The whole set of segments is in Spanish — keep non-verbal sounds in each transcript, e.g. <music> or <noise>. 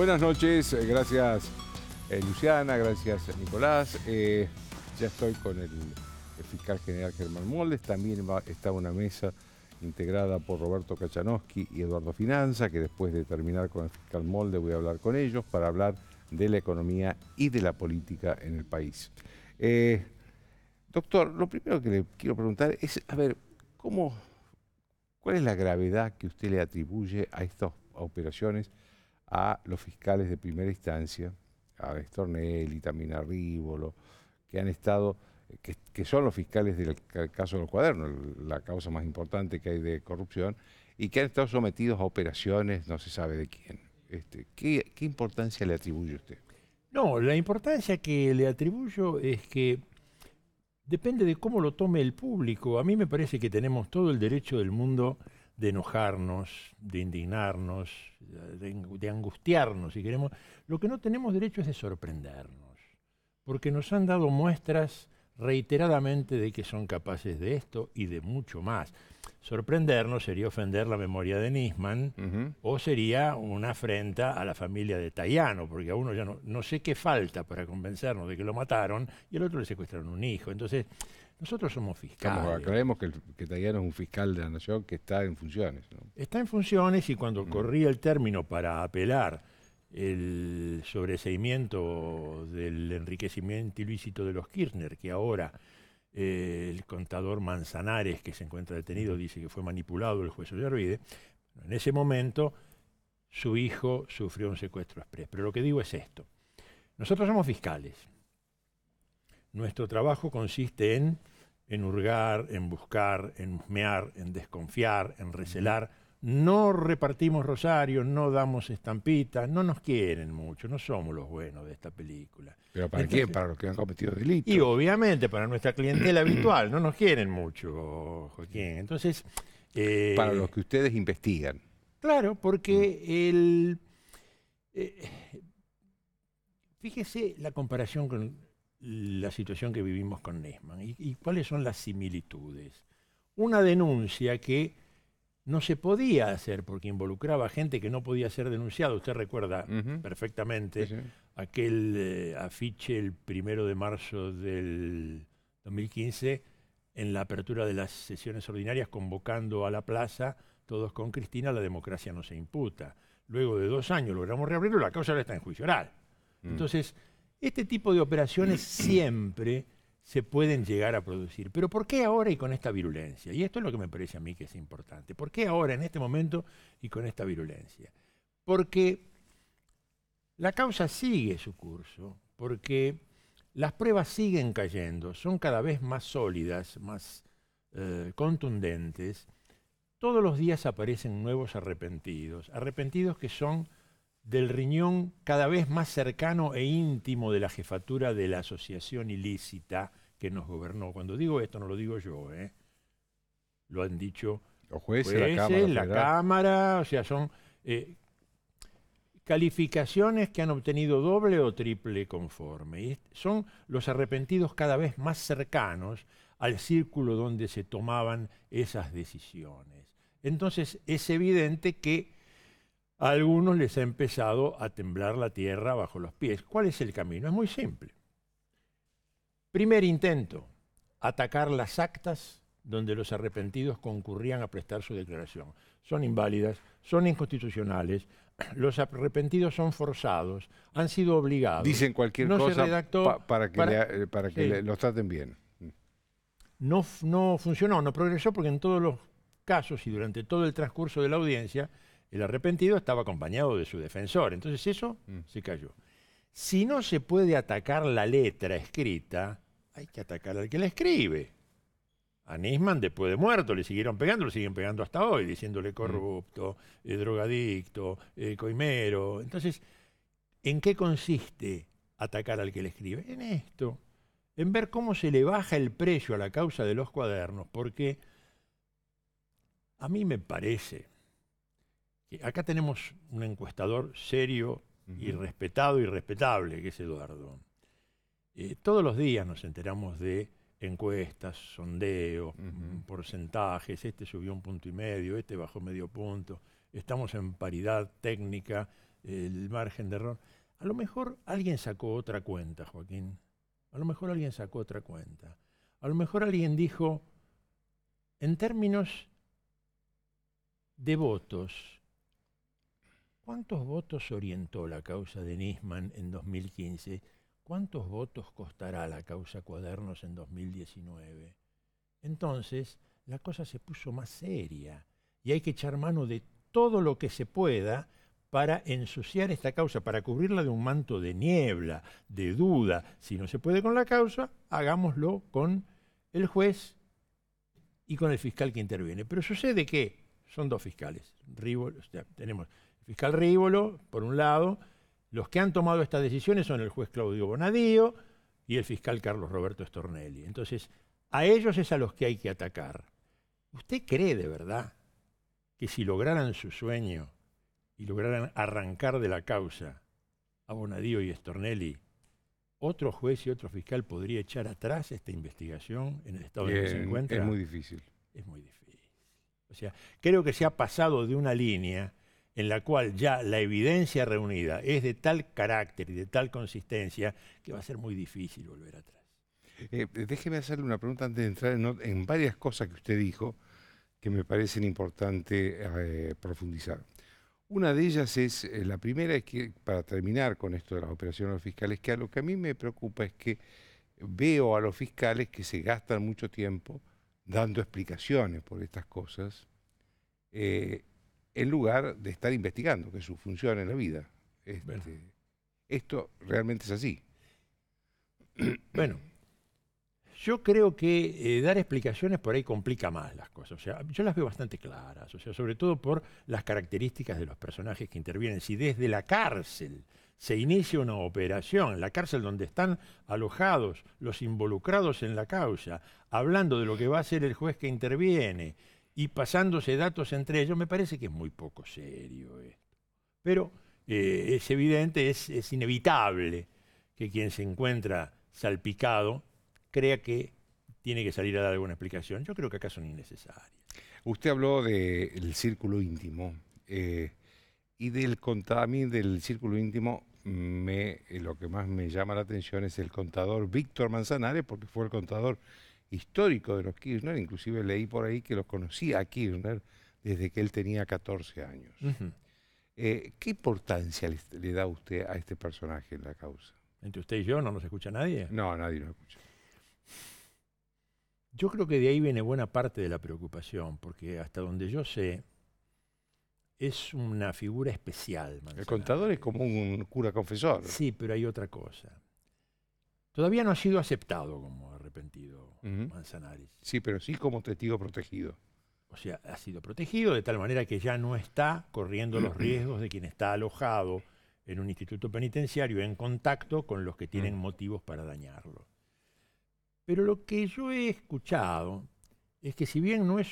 Buenas noches, eh, gracias eh, Luciana, gracias eh, Nicolás. ya estoy con el, fiscal general Germán Moldes, también está una mesa integrada por Roberto Kachanowski y Eduardo Finanza, que después de terminar con el fiscal Molde voy a hablar con ellos para hablar de la economía y de la política en el país. doctor, lo primero que le quiero preguntar es, a ver, ¿cuál es la gravedad que usted le atribuye a estas operaciones? a los fiscales de primera instancia, a Estornelli, también a Rívolo, que han estado, eh, que, son los fiscales del caso del cuaderno, la causa más importante que hay de corrupción, y que han estado sometidos a operaciones, no se sabe de quién. Este, ¿qué, ¿Qué importancia le atribuye usted? No, la importancia que le atribuyo es que depende de cómo lo tome el público. A mí me parece que tenemos todo el derecho del mundo de enojarnos, de indignarnos, de, angustiarnos, si queremos. Lo que no tenemos derecho es de sorprendernos, porque nos han dado muestras reiteradamente de que son capaces de esto y de mucho más. Sorprendernos sería ofender la memoria de Nisman o sería una afrenta a la familia de Tayano, porque a uno ya no, no sé qué falta para convencernos de que lo mataron y al otro le secuestraron un hijo. Entonces, nosotros somos fiscales. Estamos, creemos que, Tayano es un fiscal de la Nación que está en funciones. Está en funciones y cuando mm. corría el término para apelar el sobreseimiento del enriquecimiento ilícito de los Kirchner, que ahora eh, el contador Manzanares, que se encuentra detenido, dice que fue manipulado el juez Ollarvide, en ese momento su hijo sufrió un secuestro exprés. Pero lo que digo es esto. Nosotros somos fiscales. Nuestro trabajo consiste en en hurgar, en buscar, en husmear, en desconfiar, en recelar. No repartimos rosarios, no damos estampitas, no nos quieren mucho, no somos los buenos de esta película. ¿Pero para quién? Para los que han cometido delitos. Y obviamente para nuestra clientela <clears throat> habitual, no nos quieren mucho, Joaquín. Entonces. Eh, para los que ustedes investigan. Claro, porque mm. el. Eh, fíjese la comparación con la situación que vivimos con Nesman y, cuáles son las similitudes. Una denuncia que no se podía hacer porque involucraba gente que no podía ser denunciada. Usted recuerda perfectamente aquel eh, afiche el primero de marzo del 2015 en la apertura de las sesiones ordinarias convocando a la plaza, todos con Cristina, la democracia no se imputa. Luego de dos años logramos reabrirlo, la causa ahora está en juicio oral. Mm. Entonces, este tipo de operaciones <clears throat> siempre se pueden llegar a producir. Pero ¿por qué ahora y con esta virulencia? Y esto es lo que me parece a mí que es importante. ¿Por qué ahora, en este momento y con esta virulencia? Porque la causa sigue su curso, porque las pruebas siguen cayendo, son cada vez más sólidas, más eh, contundentes. Todos los días aparecen nuevos arrepentidos, arrepentidos que son del riñón cada vez más cercano e íntimo de la jefatura de la asociación ilícita que nos gobernó. Cuando digo esto no lo digo yo, ¿eh? lo han dicho los jueces, la, cámara, o sea, son eh, calificaciones que han obtenido doble o triple conforme. son los arrepentidos cada vez más cercanos al círculo donde se tomaban esas decisiones. Entonces es evidente que algunos les ha empezado a temblar la tierra bajo los pies. ¿Cuál es el camino? Es muy simple. Primer intento, atacar las actas donde los arrepentidos concurrían a prestar su declaración. Son inválidas, son inconstitucionales, <clears throat> los arrepentidos son forzados, han sido obligados. Dicen cualquier cosa para que, eh, los traten bien. no funcionó, no progresó porque en todos los casos y durante todo el transcurso de la audiencia el arrepentido estaba acompañado de su defensor, entonces eso mm. se cayó. Si no se puede atacar la letra escrita, hay que atacar al que la escribe. A Nisman, después de muerto, le siguieron pegando, lo siguen pegando hasta hoy, diciéndole mm. corrupto, eh, drogadicto, eh, coimero. Entonces, ¿en qué consiste atacar al que le escribe? En esto, en ver cómo se le baja el precio a la causa de los cuadernos, porque a mí me parece acá tenemos un encuestador serio y respetado y respetable, que es Eduardo. Eh, todos los días nos enteramos de encuestas, sondeos, porcentajes, este subió un punto y medio, este bajó medio punto, estamos en paridad técnica, el margen de error. A lo mejor alguien sacó otra cuenta, Joaquín. A lo mejor alguien sacó otra cuenta. A lo mejor alguien dijo, en términos de votos, ¿Cuántos votos orientó la causa de Nisman en 2015? ¿Cuántos votos costará la causa Cuadernos en 2019? Entonces, la cosa se puso más seria y hay que echar mano de todo lo que se pueda para ensuciar esta causa, para cubrirla de un manto de niebla, de duda. Si no se puede con la causa, hagámoslo con el juez y con el fiscal que interviene. Pero sucede que son dos fiscales. tenemos fiscal Rívolo, por un lado, los que han tomado estas decisiones son el juez Claudio Bonadío y el fiscal Carlos Roberto Estornelli. Entonces, a ellos es a los que hay que atacar. ¿Usted cree de verdad que si lograran su sueño y lograran arrancar de la causa a Bonadío y Estornelli, otro juez y otro fiscal podría echar atrás esta investigación en el estado en que se encuentra? Es muy difícil. Es muy difícil. O sea, creo que se ha pasado de una línea en la cual ya la evidencia reunida es de tal carácter y de tal consistencia que va a ser muy difícil volver atrás. Eh, déjeme hacerle una pregunta antes de entrar en, varias cosas que usted dijo que me parecen importantes eh, profundizar. Una de ellas es, eh, la primera es que, para terminar con esto de las operaciones fiscales, que a lo que a mí me preocupa es que veo a los fiscales que se gastan mucho tiempo dando explicaciones por estas cosas, en lugar de estar investigando, que es su función en la vida. Este, esto realmente es así. Bueno, yo creo que eh, dar explicaciones por ahí complica más las cosas. O sea, yo las veo bastante claras, o sea, sobre todo por las características de los personajes que intervienen. Si desde la cárcel se inicia una operación, la cárcel donde están alojados los involucrados en la causa, hablando de lo que va a hacer el juez que interviene, y pasándose datos entre ellos, me parece que es muy poco serio esto. Pero eh, es evidente, es, inevitable que quien se encuentra salpicado crea que tiene que salir a dar alguna explicación. Yo creo que acá son innecesarias. Usted habló del círculo íntimo eh, y del a mí del círculo íntimo lo que más me llama la atención es el contador Víctor Manzanares, porque fue el contador histórico de los Kirchner, inclusive leí por ahí que los conocía a Kirchner desde que él tenía 14 años. Eh, ¿Qué importancia le, da usted a este personaje en la causa? Entre usted y yo no nos escucha nadie. No, nadie nos escucha. Yo creo que de ahí viene buena parte de la preocupación, porque hasta donde yo sé, es una figura especial. El contador es como un cura confesor. Sí, pero hay otra cosa. Todavía no ha sido aceptado como arrepentido Manzanares. Sí, pero sí como testigo protegido. O sea, ha sido protegido de tal manera que ya no está corriendo los <clears throat> riesgos de quien está alojado en un instituto penitenciario en contacto con los que tienen mm. motivos para dañarlo. Pero lo que yo he escuchado es que si bien no es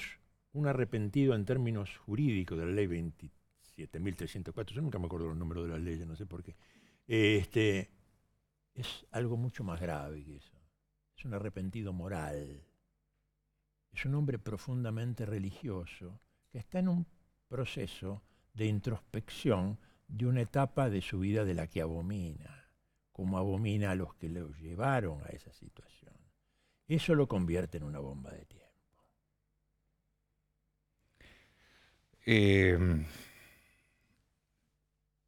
un arrepentido en términos jurídicos de la ley 27.304, yo nunca me acuerdo los números de las leyes, no sé por qué, este, es algo mucho más grave que eso es un arrepentido moral, es un hombre profundamente religioso que está en un proceso de introspección de una etapa de su vida de la que abomina, como abomina a los que lo llevaron a esa situación. Eso lo convierte en una bomba de tiempo. Em,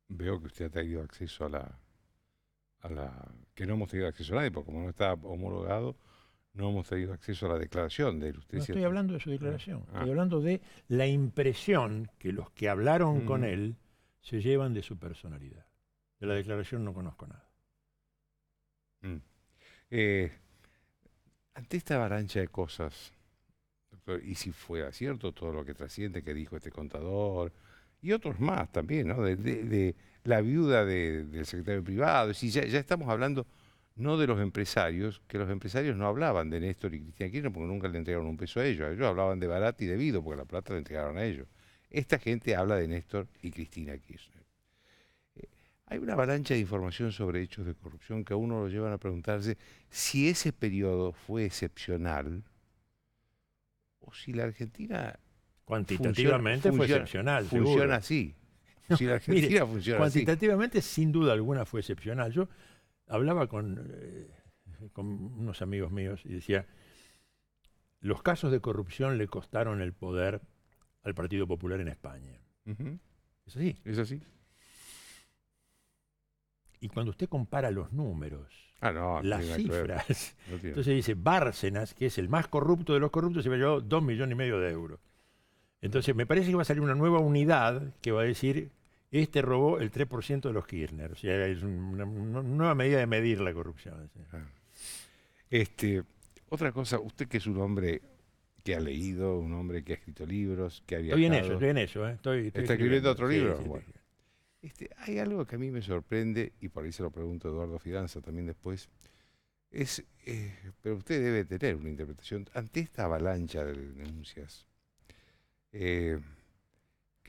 veo que usted ha tenido acceso a la la, que no hemos tenido acceso a nadie, porque como no está homologado, no hemos tenido acceso a la declaración de usted. No estoy hablando de su declaración, ah. estoy hablando de la impresión que los que hablaron mm. con él se llevan de su personalidad. De la declaración no conozco nada. Mm. Eh, ante esta avalancha de cosas, y si fuera cierto todo lo que trasciende que dijo este contador, y otros más también, ¿no? la viuda del secretario privado. ya, estamos hablando no de los empresarios, que los empresarios no hablaban de Néstor y Cristina Kirchner porque nunca le entregaron un peso a ellos. Ellos hablaban de Barati y de Vido porque la plata le entregaron a ellos. Esta gente habla de Néstor y Cristina Kirchner. Eh, hay una avalancha de información sobre hechos de corrupción que a uno lo llevan a preguntarse si ese periodo fue excepcional o si la Argentina... Cuantitativamente funciona, fue excepcional. Funciona así si la <laughs> Argentina funciona funciona Cuantitativamente, sin duda alguna, fue excepcional. Yo hablaba con, eh, con unos amigos míos y decía, los casos de corrupción le costaron el poder al Partido Popular en España. ¿Es así? Es así. Y cuando usted compara los números, ah, las cifras, <laughs> entonces dice Bárcenas, que es el más corrupto de los corruptos, se me llevó dos millones y medio de euros. Entonces me parece que va a salir una nueva unidad que va a decir este robó el 3% de los Kirchner. O sea, es una, nueva medida de medir la corrupción. Ah. Este, otra cosa, usted que es un hombre que ha leído, un hombre que ha escrito libros, que ha viajado... Estoy en eso, eh, estoy en eso. ¿eh? ¿Está escribiendo, otro libro? Este, hay algo que a mí me sorprende, y por ahí se lo pregunto a Eduardo Fidanza también después, es, eh, pero usted debe tener una interpretación ante esta avalancha de denuncias. Eh,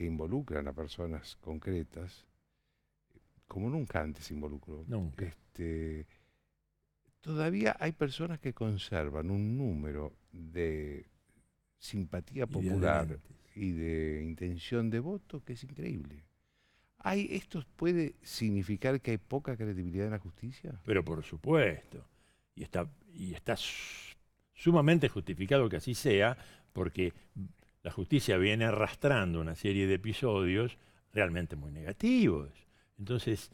que involucran a personas concretas, como nunca antes involucró. Nunca. Este, todavía hay personas que conservan un número de simpatía popular y de intención de voto que es increíble. ¿Hay, ¿Esto puede significar que hay poca credibilidad en la justicia? Pero por supuesto. Y está, y está sumamente justificado que así sea, porque la justicia viene arrastrando una serie de episodios realmente muy negativos. Entonces,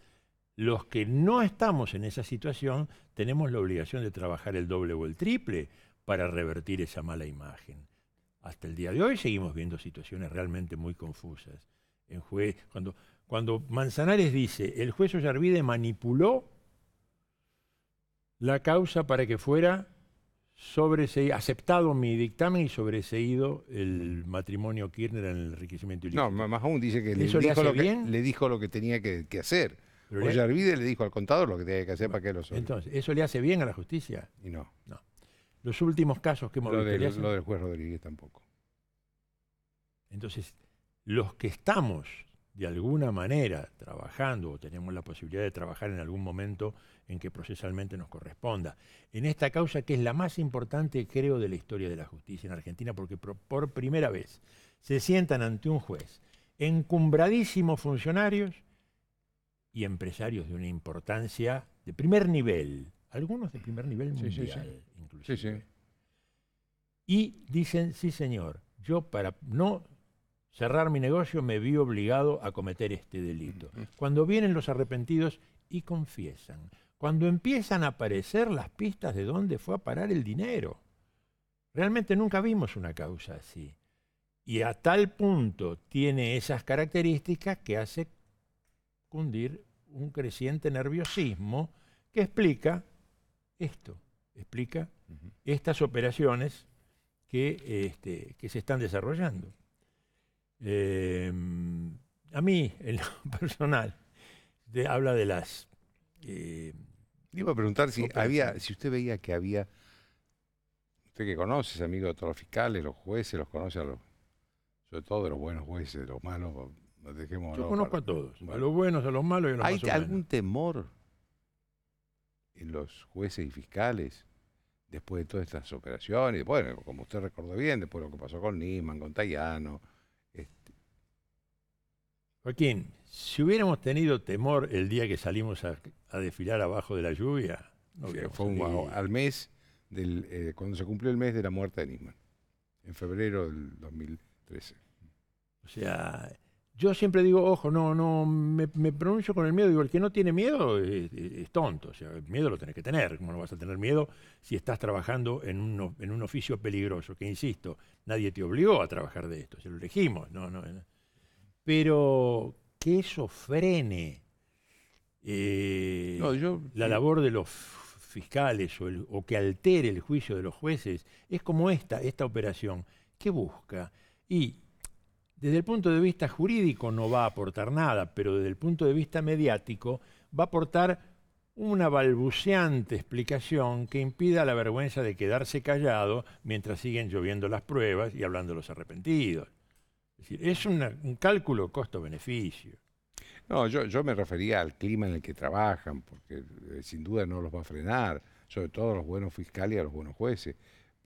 los que no estamos en esa situación tenemos la obligación de trabajar el doble o el triple para revertir esa mala imagen. Hasta el día de hoy seguimos viendo situaciones realmente muy confusas. cuando, cuando Manzanares dice, el juez Ollarvide manipuló la causa para que fuera sobreseído, aceptado mi dictamen y sobreseído el matrimonio Kirchner en el enriquecimiento ilícito. No, más aún dice que, le dijo, le, lo que le dijo, lo que tenía que, que hacer. Ollarvide le dijo al contador lo que tenía que hacer para que lo Entonces, ¿eso le hace bien a la justicia? Y no. No. Los últimos casos que hemos lo visto. Del, Lo del juez Rodríguez tampoco. Entonces, los que estamos de alguna manera trabajando o tenemos la posibilidad de trabajar en algún momento en que procesalmente nos corresponda. En esta causa que es la más importante, creo, de la historia de la justicia en Argentina, porque por primera vez se sientan ante un juez encumbradísimos funcionarios y empresarios de una importancia de primer nivel, algunos de primer nivel mundial sí, sí, sí. Y dicen, sí señor, yo para no cerrar mi negocio, me vi obligado a cometer este delito. Cuando vienen los arrepentidos y confiesan, cuando empiezan a aparecer las pistas de dónde fue a parar el dinero. Realmente nunca vimos una causa así. Y a tal punto tiene esas características que hace cundir un creciente nerviosismo que explica esto, explica estas operaciones este, que se están desarrollando. Eh, a mí, en lo <laughs> personal, de, habla de las... Eh, Iba a preguntar si había, si usted veía que había, usted que conoce, amigo de los fiscales, los jueces, los conoce, a los, sobre todo de los buenos jueces, de los malos, dejemos... Yo conozco a todos, a los buenos, a los malos y a los ¿Hay algún temor en los jueces y fiscales después de todas estas operaciones? Bueno, como usted recordó bien, después de lo que pasó con Nisman, con Tayano Joaquín, si hubiéramos tenido temor el día que salimos a, desfilar abajo de la lluvia, fue al mes del, eh, cuando se cumplió el mes de la muerte de Nisman, en febrero del 2013. O sea, yo siempre digo, ojo, no, no, me, pronuncio con el miedo. Digo, el que no tiene miedo es, tonto. O sea, el miedo lo tenés que tener. ¿Cómo no vas a tener miedo si estás trabajando en un, en un oficio peligroso? Que insisto, nadie te obligó a trabajar de esto. se lo elegimos. no, no pero que eso frene eh, la labor de los fiscales o, que altere el juicio de los jueces es como esta, esta operación. ¿Qué busca? Y desde el punto de vista jurídico no va a aportar nada, pero desde el punto de vista mediático va a aportar una balbuceante explicación que impida la vergüenza de quedarse callado mientras siguen lloviendo las pruebas y hablando los arrepentidos. Es un cálculo costo-beneficio. No, yo, me refería al clima en el que trabajan, porque eh, sin duda no los va a frenar, sobre todo a los buenos fiscales y a los buenos jueces.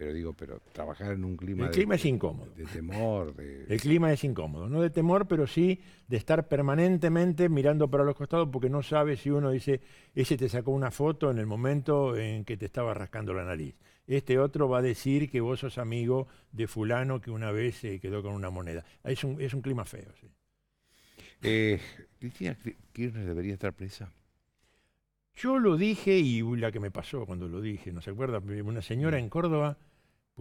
Pero digo, pero trabajar en un clima... El clima es incómodo. De, temor, El clima es incómodo, no de temor, pero sí de estar permanentemente mirando para los costados porque no sabes si uno dice, ese te sacó una foto en el momento en que te estaba rascando la nariz. Este otro va a decir que vos sos amigo de fulano que una vez se eh, quedó con una moneda. Es un, es un clima feo, sí. Eh, Cristina Kirchner debería estar presa. Yo lo dije y la que me pasó cuando lo dije, ¿no se acuerda? Una señora mm. en Córdoba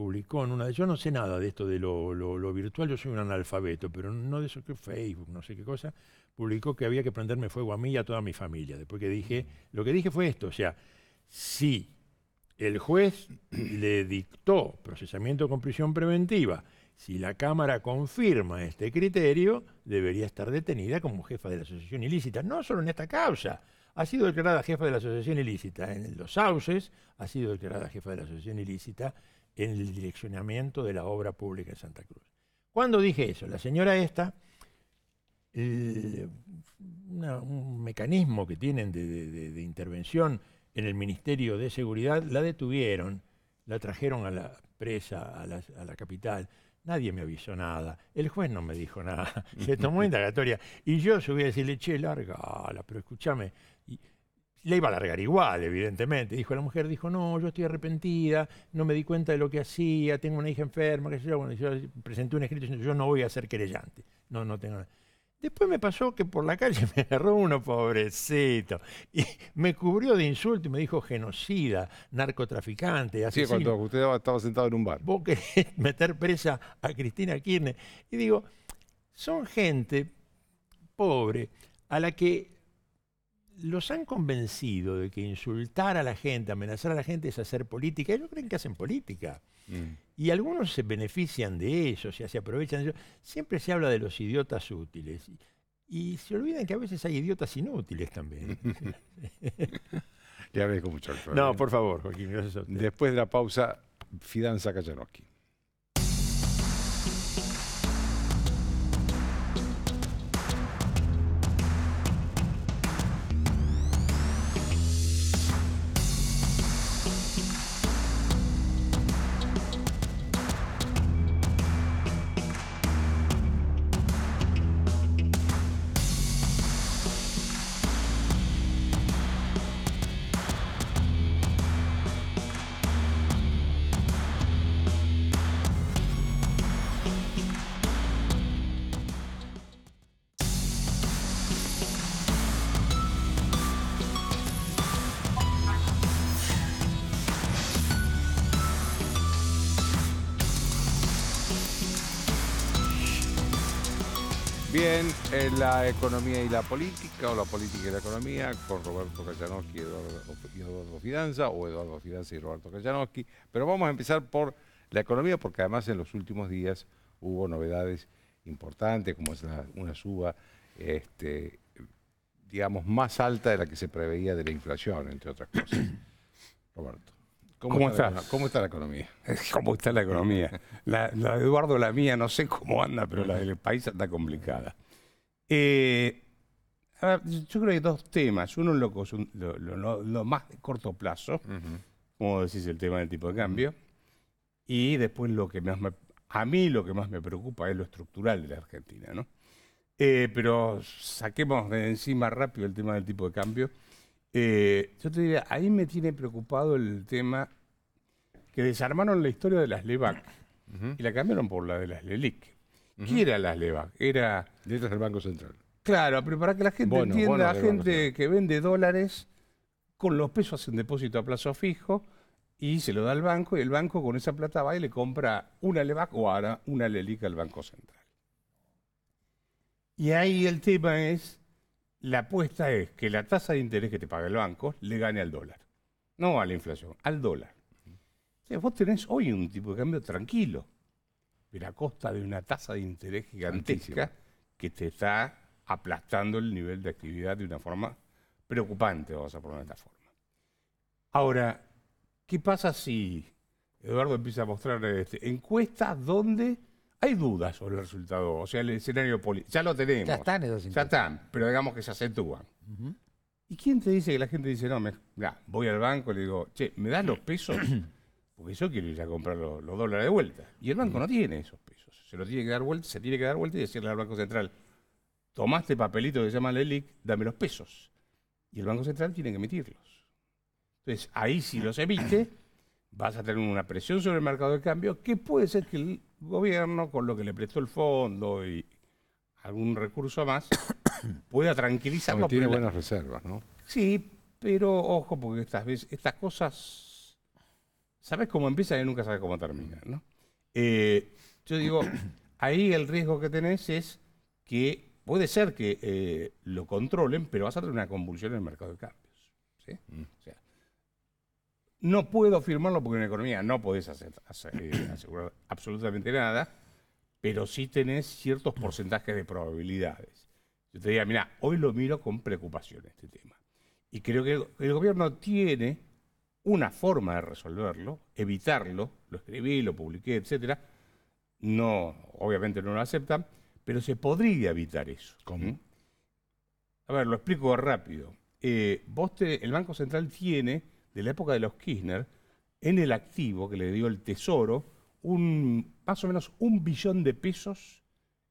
publicó en una de... Yo no sé nada de esto de lo, virtual, yo soy un analfabeto, pero no de eso que Facebook, no sé qué cosa, publicó que había que prenderme fuego a mí y a toda mi familia. Después que dije, lo que dije fue esto, o sea, si el juez le dictó procesamiento con prisión preventiva, si la Cámara confirma este criterio, debería estar detenida como jefa de la asociación ilícita, no solo en esta causa, ha sido declarada jefa de la asociación ilícita en los sauces, ha sido declarada jefa de la asociación ilícita en el direccionamiento de la obra pública en Santa Cruz. Cuando dije eso, la señora esta, un mecanismo que tienen de, intervención en el Ministerio de Seguridad, la detuvieron, la trajeron a la presa, a la, capital. Nadie me avisó nada, el juez no me dijo nada, es <laughs> muy indagatoria. Y yo subí a decirle, che, larga, pero escúchame. Le iba a largar igual, evidentemente. Dijo, la mujer dijo, no, yo estoy arrepentida, no me di cuenta de lo que hacía, tengo una hija enferma, qué sé yo. Bueno, yo presenté un escrito diciendo, yo no voy a ser querellante. No, no tengo nada. Después me pasó que por la calle <laughs> me agarró uno, pobrecito, y me cubrió de insulto y me dijo genocida, narcotraficante, así. Sí, cuando usted estaba sentado en un bar. Vos querés <laughs> meter presa a Cristina Kirchner. Y digo, son gente pobre a la que los han convencido de que insultar a la gente, amenazar a la gente es hacer política. Ellos creen que hacen política. Mm. Y algunos se benefician de eso, o sea, se aprovechan de eso. Siempre se habla de los idiotas útiles. Y, se olvidan que a veces hay idiotas inútiles también. Le <laughs> agradezco mucho. No, por favor, Joaquín, gracias a usted. Después de la pausa, Fidanza Kajanowski. la economía y la política, o la política y la economía, con Roberto Kajanowski y Eduardo, Fidanza, o Eduardo Fidanza y Roberto Kajanowski. Pero vamos a empezar por la economía, porque además en los últimos días hubo novedades importantes, como es una suba, este, digamos, más alta de la que se preveía de la inflación, entre otras cosas. <coughs> Roberto. ¿Cómo, está? La, ¿Cómo está la economía? Eh, ¿Cómo está la economía? <laughs> La, de Eduardo, la mía, no sé cómo anda, pero la del país está complicada. Eh, yo creo que hay dos temas. Uno lo, lo, más corto plazo, como decís, el tema del tipo de cambio. Y después lo que más a mí lo que más me preocupa es lo estructural de la Argentina, ¿no? Eh, pero saquemos de encima rápido el tema del tipo de cambio. Eh, yo te diría, ahí me tiene preocupado el tema que desarmaron la historia de las LEVAC y la cambiaron por la de las LELIC. ¿Qué era las LEVAC? Era... del Banco Central. Claro, pero para que la gente entienda, la gente que vende dólares con los pesos hacen depósito a plazo fijo y se lo da al banco y el banco con esa plata va y le compra una LEVAC o ahora una LELICA al Banco Central. Y ahí el tema es, la apuesta es que la tasa de interés que te paga el banco le gane al dólar, no a la inflación, al dólar. O vos tenés hoy un tipo de cambio tranquilo, pero a costa de una tasa de interés gigantesca que te está aplastando el nivel de actividad de una forma preocupante, vamos a poner esta forma. Ahora, ¿qué pasa si Eduardo empieza a mostrar este, encuestas donde hay dudas sobre el resultado? O sea, el escenario político. Ya lo tenemos. Ya están esos Ya están, pero digamos que se acentúan. ¿Y quién te dice que la gente dice, no, me, voy al banco y le digo, che, ¿me das los pesos? <coughs> porque yo quiero ir a comprar los, dólares de vuelta. Y el banco mm. no tiene esos pesos. Se, lo tiene que dar vuelta, se tiene que dar vuelta y decirle al Banco Central, tomaste papelito que se llama LELIC, dame los pesos. Y el Banco Central tiene que emitirlos. Entonces, ahí si los emite, vas a tener una presión sobre el mercado de cambio que puede ser que el gobierno, con lo que le prestó el fondo y algún recurso más, <coughs> pueda tranquilizarlo. tiene buenas reservas, ¿no? Sí, pero ojo, porque estas, estas cosas sabes cómo empieza y nunca sabes cómo termina, eh, yo digo, <clears throat> ahí el riesgo que tenés es que puede ser que eh, lo controlen, pero vas a tener una convulsión en el mercado de cambios. Mm. no puedo firmarlo porque en la economía no podés eh, <clears throat> asegurar absolutamente nada, pero sí tenés ciertos mm. porcentajes de probabilidades. Yo te diría, mira, hoy lo miro con preocupación este tema. Y creo que el gobierno tiene una forma de resolverlo, evitarlo, lo escribí, lo publiqué, etc. No, obviamente no lo aceptan, pero se podría evitar eso. ¿Cómo? ¿Mm? A ver, lo explico rápido. Eh, vos el Banco Central tiene, de la época de los Kirchner, en el activo que le dio el Tesoro, un, más o menos un billón de pesos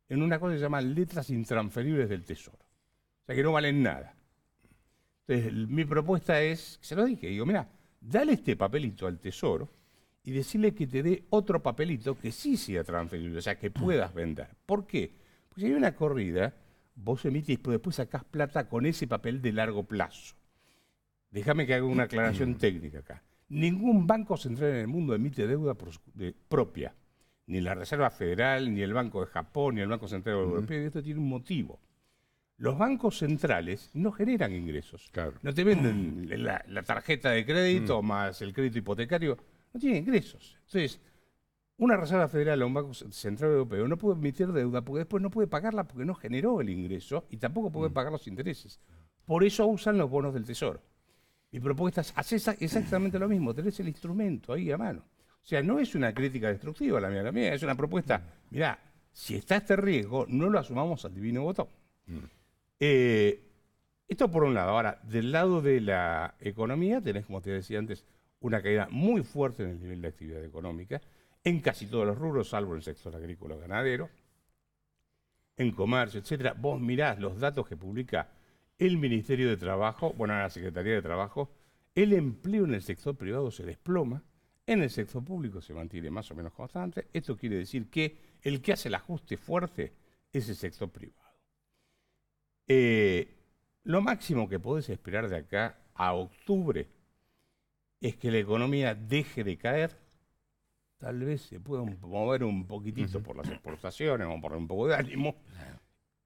en una cosa que se llama letras intransferibles del Tesoro. O sea, que no valen nada. Entonces, mi propuesta es, se lo dije, digo, mira, dale este papelito al tesoro y decirle que te dé otro papelito que sí sea transferible, o sea, que puedas vender. ¿Por qué? Porque si hay una corrida, vos emitís, pero después sacás plata con ese papel de largo plazo. Déjame que haga una aclaración <clears throat> técnica acá. Ningún banco central en el mundo emite deuda propia. Ni la Reserva Federal, ni el Banco de Japón, ni el Banco Central Europeo. Y esto tiene un motivo los bancos centrales no generan ingresos. No te venden la, tarjeta de crédito mm. más el crédito hipotecario, no tienen ingresos. Entonces, una Reserva Federal o un Banco Central Europeo no puede emitir deuda porque después no puede pagarla porque no generó el ingreso y tampoco puede mm. pagar los intereses. Por eso usan los bonos del Tesoro. Mi propuesta hace exactamente lo mismo, tenés el instrumento ahí a mano. O sea, no es una crítica destructiva la mía, la mía es una propuesta, mm. mirá, si está este riesgo, no lo asumamos al divino botón. Eh, esto por un lado. Ahora, del lado de la economía, tenés, como te decía antes, una caída muy fuerte en el nivel de actividad económica, en casi todos los rubros, salvo en el sector agrícola ganadero, en comercio, etcétera. Vos mirás los datos que publica el Ministerio de Trabajo, bueno, la Secretaría de Trabajo, el empleo en el sector privado se desploma, en el sector público se mantiene más o menos constante. Esto quiere decir que el que hace el ajuste fuerte es el sector privado. Eh, lo máximo que podés esperar de acá a octubre es que la economía deje de caer, tal vez se pueda mover un poquitito por las exportaciones o por un poco de ánimo,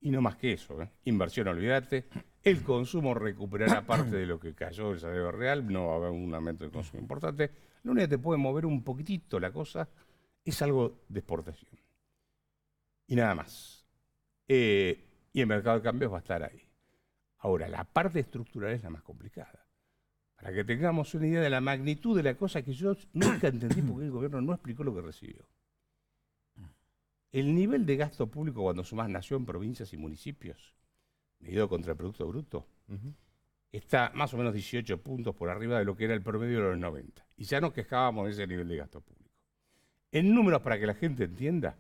y no más que eso, ¿eh? inversión olvídate, el consumo recuperará parte de lo que cayó el salario real, no va a haber un aumento de consumo importante, lo único que te puede mover un poquitito la cosa es algo de exportación. Y nada más. Eh, y el mercado de cambios va a estar ahí. Ahora, la parte estructural es la más complicada. Para que tengamos una idea de la magnitud de la cosa que yo <coughs> nunca entendí porque el gobierno no explicó lo que recibió. El nivel de gasto público cuando sumas en provincias y municipios, medido contra el Producto Bruto, está más o menos 18 puntos por arriba de lo que era el promedio de los 90. Y ya nos quejábamos de ese nivel de gasto público. En números, para que la gente entienda,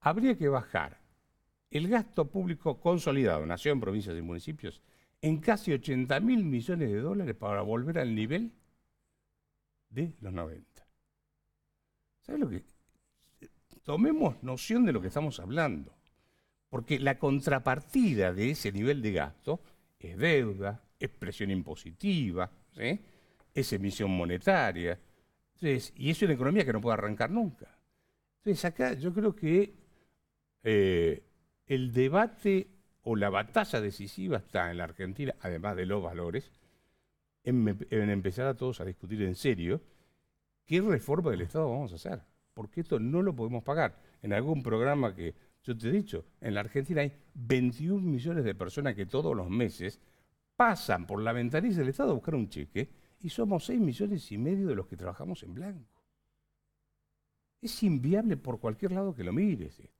habría que bajar el gasto público consolidado, nación, provincias y municipios, en casi 80 mil millones de dólares para volver al nivel de los 90. ¿Sabes lo que? Tomemos noción de lo que estamos hablando, porque la contrapartida de ese nivel de gasto es deuda, es presión impositiva, es emisión monetaria, Entonces, y es una economía que no puede arrancar nunca. Entonces acá yo creo que eh, el debate o la batalla decisiva está en la Argentina, además de los valores, en, empezar a todos a discutir en serio qué reforma del Estado vamos a hacer, porque esto no lo podemos pagar. En algún programa que yo te he dicho, en la Argentina hay 21 millones de personas que todos los meses pasan por la ventanilla del Estado a buscar un cheque y somos 6 millones y medio de los que trabajamos en blanco. Es inviable por cualquier lado que lo mires esto.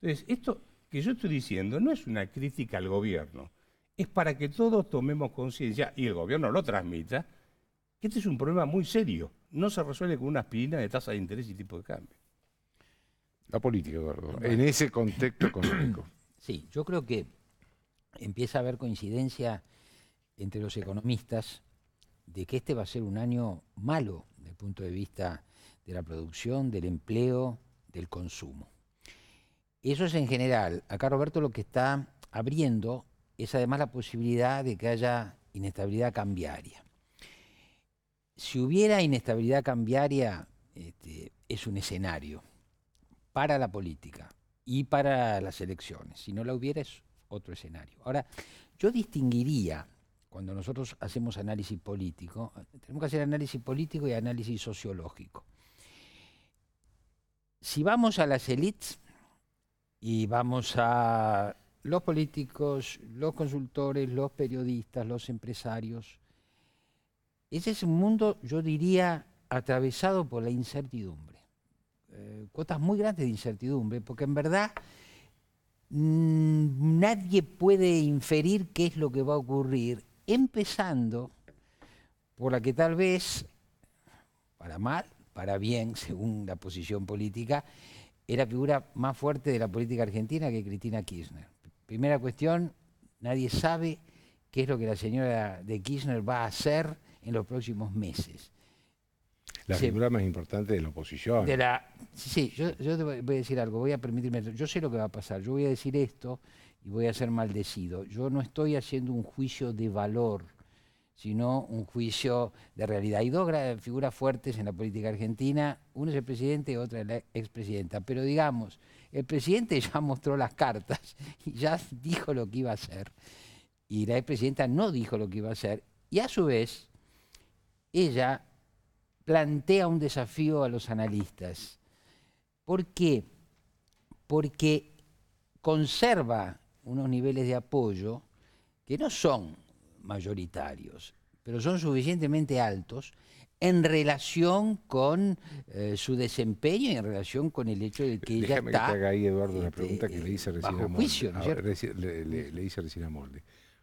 Entonces, esto que yo estoy diciendo no es una crítica al gobierno, es para que todos tomemos conciencia, y el gobierno lo transmita, que este es un problema muy serio. No se resuelve con una aspirina de tasa de interés y tipo de cambio. La política, Eduardo, en ese contexto económico. Sí, yo creo que empieza a haber coincidencia entre los economistas de que este va a ser un año malo desde el punto de vista de la producción, del empleo, del consumo. Eso es en general. Acá Roberto lo que está abriendo es además la posibilidad de que haya inestabilidad cambiaria. Si hubiera inestabilidad cambiaria, este, es un escenario para la política y para las elecciones. Si no la hubiera, es otro escenario. Ahora, yo distinguiría, cuando nosotros hacemos análisis político, tenemos que hacer análisis político y análisis sociológico. Si vamos a las élites, y vamos a los políticos, los consultores, los periodistas, los empresarios. Ese es un mundo, yo diría, atravesado por la incertidumbre. Eh, cuotas muy grandes de incertidumbre, porque en verdad mm, nadie puede inferir qué es lo que va a ocurrir, empezando por la que tal vez, para mal, para bien, según la posición política, era figura más fuerte de la política argentina que Cristina Kirchner. Primera cuestión, nadie sabe qué es lo que la señora de Kirchner va a hacer en los próximos meses. La figura más importante de la oposición. De sí, yo, te voy a decir algo, voy a permitirme, yo sé lo que va a pasar, yo voy a decir esto y voy a ser maldecido. Yo no estoy haciendo un juicio de valor sino un juicio de realidad. Hay dos figuras fuertes en la política argentina, uno es el presidente y otra es la expresidenta. Pero digamos, el presidente <laughs> ya mostró las cartas y ya dijo lo que iba a hacer, y la expresidenta no dijo lo que iba a hacer, y a su vez, ella plantea un desafío a los analistas. ¿Por qué? Porque conserva unos niveles de apoyo que no son mayoritarios, pero son suficientemente altos en relación con eh, su desempeño y en relación con el hecho de que ella está... que haga ahí, Eduardo, una este, pregunta que le hice recién a Juicio, ah, le,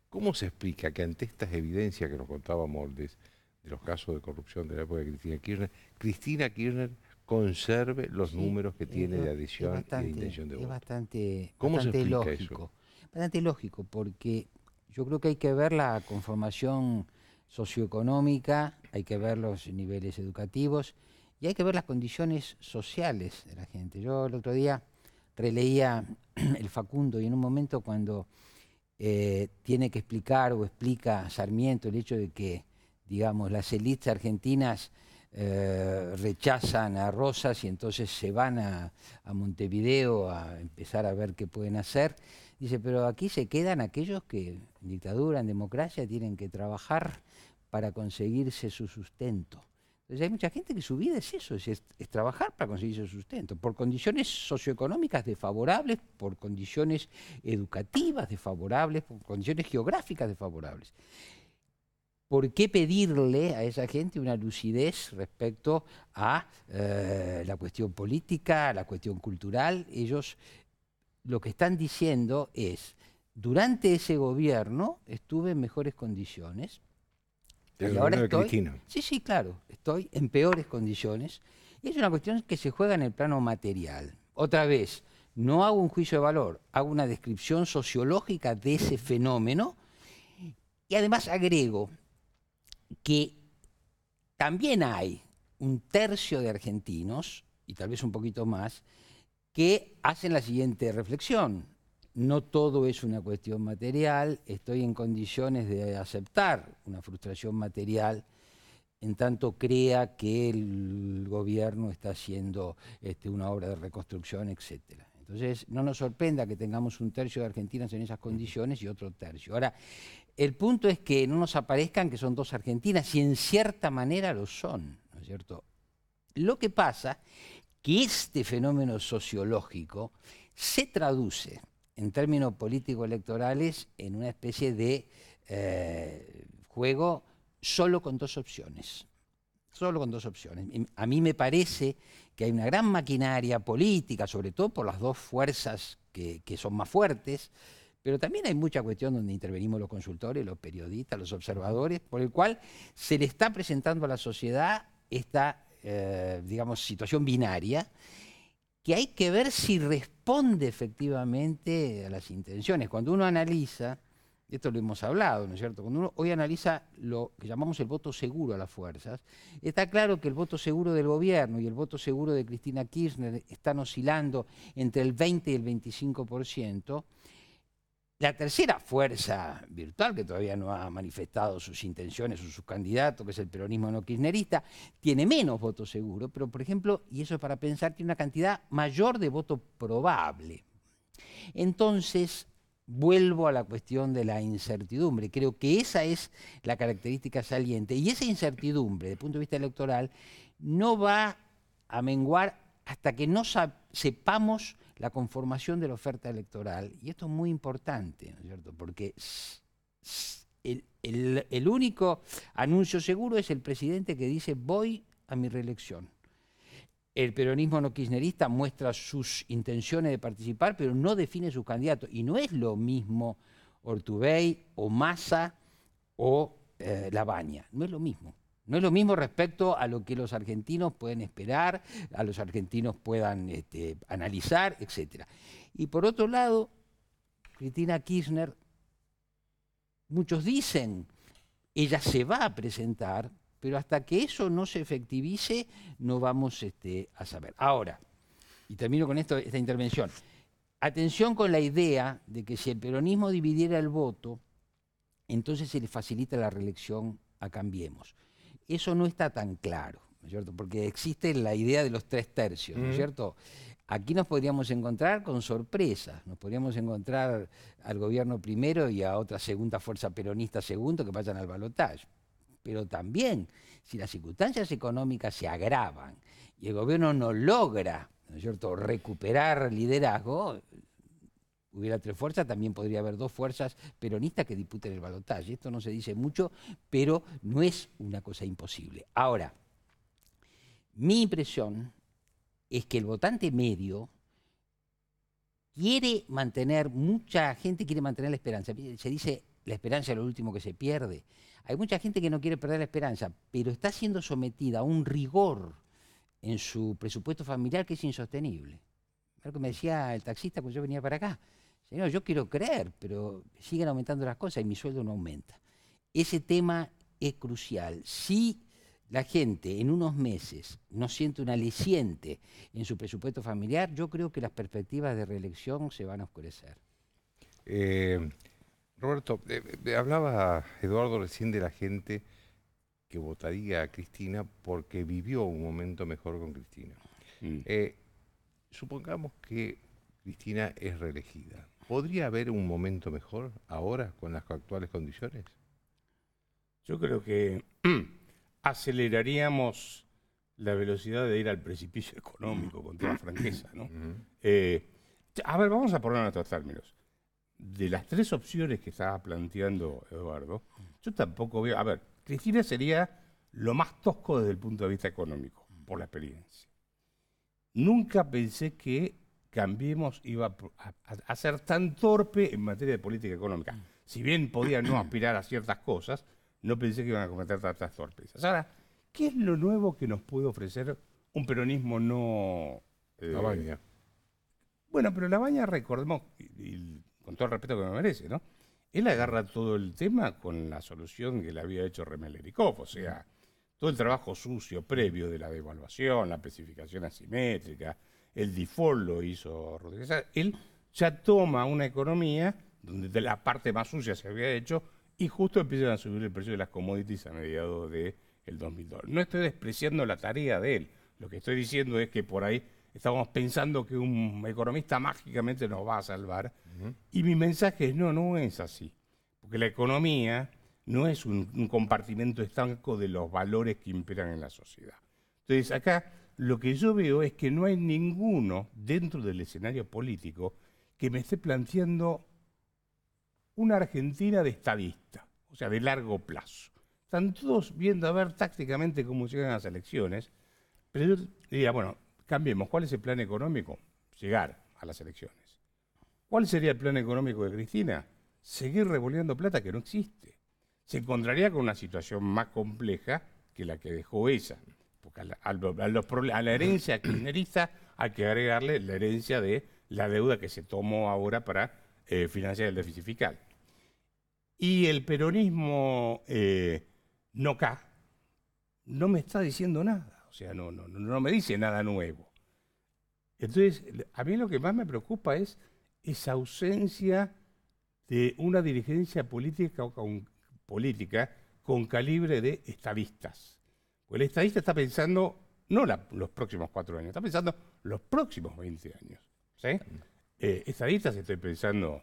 ¿Cómo se explica que ante estas evidencias que nos contaba Moldes de los casos de corrupción de la época de Cristina Kirchner, Cristina Kirchner conserve los números que tiene de adición bastante, y intención de voto? Es bastante, se lógico. Bastante lógico, porque yo creo que hay que ver la conformación socioeconómica, hay que ver los niveles educativos y hay que ver las condiciones sociales de la gente. Yo el otro día releía <clears throat> el Facundo y en un momento cuando eh, tiene que explicar o explica Sarmiento el hecho de que, digamos, las élites argentinas eh, rechazan a Rosas y entonces se van a Montevideo a empezar a ver qué pueden hacer. Dice, pero aquí se quedan aquellos que en dictadura, en democracia, tienen que trabajar para conseguirse su sustento. Entonces hay mucha gente que su vida es eso, es, trabajar para conseguir su sustento, por condiciones socioeconómicas desfavorables, por condiciones educativas desfavorables, por condiciones geográficas desfavorables. ¿por qué pedirle a esa gente una lucidez respecto a eh, la cuestión política, a la cuestión cultural? Ellos lo que están diciendo es, durante ese gobierno estuve en mejores condiciones. El gobierno ahora Cristina. Sí, sí, claro, estoy en peores condiciones. es una cuestión que se juega en el plano material. Otra vez, no hago un juicio de valor, hago una descripción sociológica de ese fenómeno y además agrego que también hay un tercio de argentinos, y tal vez un poquito más, que hacen la siguiente reflexión. No todo es una cuestión material, estoy en condiciones de aceptar una frustración material en tanto crea que el gobierno está haciendo este, una obra de reconstrucción, etc. Entonces, no nos sorprenda que tengamos un tercio de argentinas en esas condiciones y otro tercio. Ahora, el punto es que no nos aparezcan que son dos Argentinas, y en cierta manera lo son, es cierto? Lo que pasa que este fenómeno sociológico se traduce en términos políticos electorales en una especie de eh, juego solo con dos opciones. Solo con dos opciones. A mí me parece que hay una gran maquinaria política, sobre todo por las dos fuerzas que, que son más fuertes, pero también hay mucha cuestión donde intervenimos los consultores, los periodistas, los observadores, por el cual se le está presentando a la sociedad esta eh, digamos, situación binaria que hay que ver si responde efectivamente a las intenciones. Cuando uno analiza, esto lo hemos hablado, ¿no es cierto? Cuando uno hoy analiza lo que llamamos el voto seguro a las fuerzas, está claro que el voto seguro del gobierno y el voto seguro de Cristina Kirchner están oscilando entre el 20 y el 25%. La tercera fuerza virtual, que todavía no ha manifestado sus intenciones o sus candidatos, que es el peronismo no kirchnerista, tiene menos votos seguros, pero por ejemplo, y eso es para pensar, tiene una cantidad mayor de voto probable. Entonces, vuelvo a la cuestión de la incertidumbre. Creo que esa es la característica saliente. Y esa incertidumbre, desde el punto de vista electoral, no va a menguar hasta que no sepamos la conformación de la oferta electoral, y esto es muy importante, ¿no es cierto? Porque el, único anuncio seguro es el presidente que dice voy a mi reelección. El peronismo no kirchnerista muestra sus intenciones de participar, pero no define sus candidatos. Y no es lo mismo Ortubey o Massa o Lavagna, eh, Labaña, no es lo mismo. No es lo mismo respecto a lo que los argentinos pueden esperar, a los argentinos puedan este, analizar, etc. Y por otro lado, Cristina Kirchner, muchos dicen, ella se va a presentar, pero hasta que eso no se efectivice no vamos este, a saber. Ahora, y termino con esta intervención, atención con la idea de que si el peronismo dividiera el voto, entonces se le facilita la reelección a Cambiemos eso no está tan claro, ¿no es cierto? Porque existe la idea de los tres tercios, ¿no es cierto? Aquí nos podríamos encontrar con sorpresas, nos podríamos encontrar al gobierno primero y a otra segunda fuerza peronista segundo que vayan al balotaje. Pero también, si las circunstancias económicas se agravan y el gobierno no logra es cierto? recuperar liderazgo, hubiera tres fuerzas, también podría haber dos fuerzas peronistas que disputen el balotaje. Esto no se dice mucho, pero no es una cosa imposible. Ahora, mi impresión es que el votante medio quiere mantener, mucha gente quiere mantener la esperanza. Se dice la esperanza es lo último que se pierde. Hay mucha gente que no quiere perder la esperanza, pero está siendo sometida a un rigor en su presupuesto familiar que es insostenible. Lo que me decía el taxista cuando yo venía para acá yo quiero creer, pero siguen aumentando las cosas y mi sueldo no aumenta. Ese tema es crucial. Si la gente en unos meses no siente un aliciente en su presupuesto familiar, yo creo que las perspectivas de reelección se van a oscurecer. Eh, Roberto, eh, eh, hablaba Eduardo recién de la gente que votaría a Cristina porque vivió un momento mejor con Cristina. Mm. supongamos que Cristina es reelegida. ¿Podría haber un momento mejor ahora con las actuales condiciones? Yo creo que <clears throat> aceleraríamos la velocidad de ir al precipicio económico, con toda franqueza. ¿no? Eh, a ver, vamos a poner nuestros términos. De las tres opciones que estaba planteando Eduardo, yo tampoco veo... A ver, Cristina sería lo más tosco desde el punto de vista económico, por la experiencia. Nunca pensé que Cambiemos iba a, ser tan torpe en materia de política económica. Si bien podía no aspirar a ciertas cosas, no pensé que iban a cometer tantas torpezas. Ahora, ¿qué es lo nuevo que nos puede ofrecer un peronismo no... Eh, la baña. Bueno, pero la baña, recordemos, y, con todo el respeto que me merece, ¿no? Él agarra todo el tema con la solución que le había hecho Remelerikov, o sea, todo el trabajo sucio previo de la devaluación, la especificación asimétrica, el default lo hizo Rodríguez. él ya toma una economía donde de la parte más sucia se había hecho y justo empiezan a subir el precio de las commodities a mediados del de 2002. No estoy despreciando la tarea de él. Lo que estoy diciendo es que por ahí estábamos pensando que un economista mágicamente nos va a salvar. Y mi mensaje es, no, no es así. Porque la economía no es un, un compartimento estanco de los valores que imperan en la sociedad. Entonces, acá lo que yo veo es que no hay ninguno dentro del escenario político que me esté planteando una Argentina de estadista, o sea, de largo plazo. Están todos viendo a ver tácticamente cómo llegan las elecciones, pero yo diría, bueno, cambiemos, ¿cuál es el plan económico? Llegar a las elecciones. ¿Cuál sería el plan económico de Cristina? Seguir revolviendo plata que no existe. Se encontraría con una situación más compleja que la que dejó ella. Porque a la, herencia kirchnerista hay que agregarle la herencia de la deuda que se tomó ahora para eh, financiar el déficit fiscal. Y el peronismo eh, no ca no me está diciendo nada, o sea, no, no, no me dice nada nuevo. Entonces, a mí lo que más me preocupa es esa ausencia de una dirigencia política con, política con calibre de estadistas el estadista está pensando no los próximos cuatro años, está pensando los próximos 20 años. ¿sí? Eh, estadistas estoy pensando,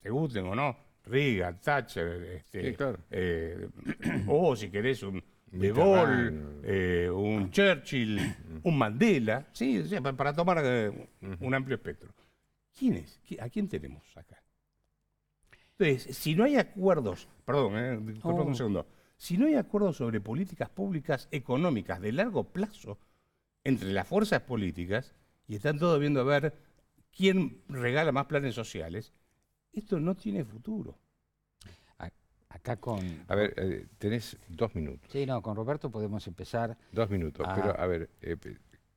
te gusten o no, Riga, Thatcher, este, eh, <clears throat> o si querés un De Gaulle, eh, un ah. Churchill, mm. un Mandela, sí, para tomar un amplio espectro. ¿Quién es? ¿A quién tenemos acá? Entonces, si no hay acuerdos, perdón, eh, un oh. segundo, si no hay acuerdo sobre políticas públicas económicas de largo plazo entre las fuerzas políticas, y están todos viendo a ver quién regala más planes sociales, esto no tiene futuro. Acá con... A ver, eh, tenés dos minutos. Sí, no, con Roberto podemos empezar. Dos minutos, pero a ver, eh,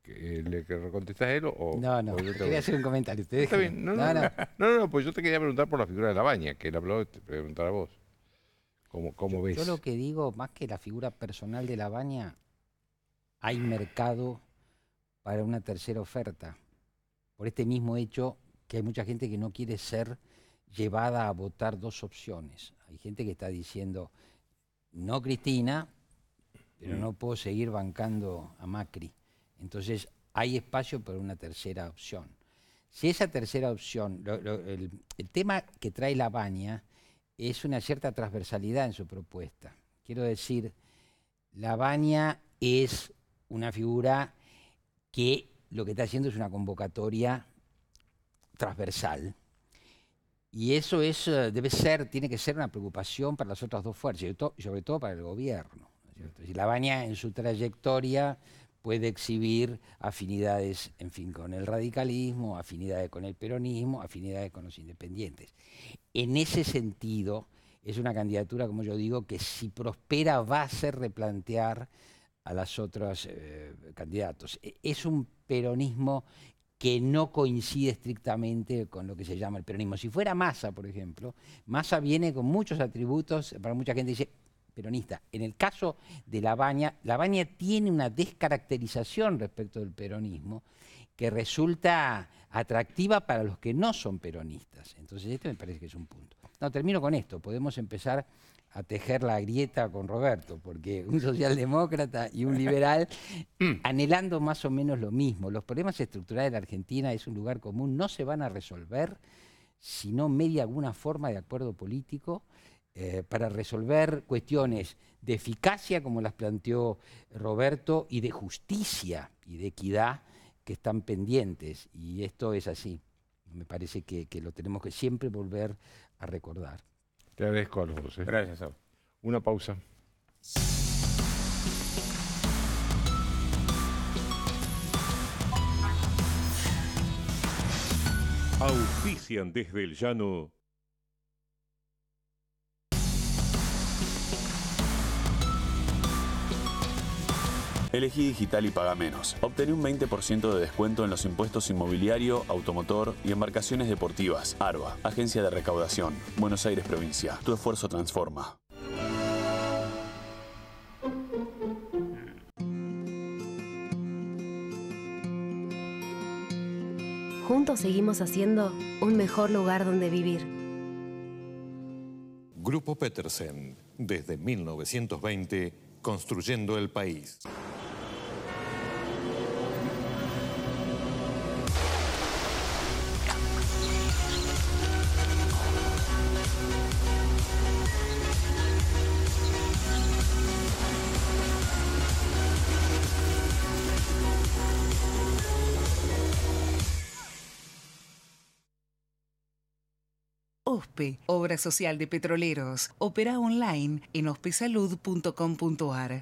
eh ¿Le contestás él o.? No, no, quería hacer un comentario. Está bien, no no no, no pues yo te quería preguntar por la figura de la baña, que él habló, te preguntar a vos yo, lo que digo, más que la figura personal de la baña, hay mercado para una tercera oferta. Por este mismo hecho que hay mucha gente que no quiere ser llevada a votar dos opciones. Hay gente que está diciendo, no Cristina, pero mm. no puedo seguir bancando a Macri. Entonces hay espacio para una tercera opción. Si esa tercera opción, el, tema que trae la baña es una cierta transversalidad en su propuesta. Quiero decir, Labaña es una figura que lo que está haciendo es una convocatoria transversal. Y eso eh, debe ser, tiene que ser una preocupación para las otras dos fuerzas, sobre todo para el gobierno. La en su trayectoria puede exhibir afinidades, en fin, con el radicalismo, afinidades con el peronismo, afinidades con los independientes. En ese sentido, es una candidatura, como yo digo, que si prospera va a hacer replantear a los otros eh, candidatos. E-, es un peronismo que no coincide estrictamente con lo que se llama el peronismo. Si fuera Massa, por ejemplo, Massa viene con muchos atributos, para mucha gente dice, peronista. En el caso de La Baña, La Baña tiene una descaracterización respecto del peronismo que resulta atractiva para los que no son peronistas. Entonces, este me parece que es un punto. No, termino con esto. Podemos empezar a tejer la grieta con Roberto, porque un socialdemócrata y un liberal <laughs> anhelando más o menos lo mismo. Los problemas estructurales de la Argentina es un lugar común, no se van a resolver si no media alguna forma de acuerdo político eh, para resolver cuestiones de eficacia, como las planteó Roberto, y de justicia y de equidad que están pendientes. Y esto es así. Me parece que, lo tenemos que siempre volver a recordar. Te agradezco a los dos. ¿eh? Gracias. Una pausa. Auspician desde el llano Elegí digital y paga menos. Obtení un 20% de descuento en los impuestos inmobiliario, automotor y embarcaciones deportivas. ARBA, Agencia de Recaudación, Buenos Aires Provincia. Tu esfuerzo transforma. Juntos seguimos haciendo un mejor lugar donde vivir. Grupo Petersen, desde 1920 construyendo el país. OSPE, Obra Social de Petroleros. Opera online en ospesalud.com.ar.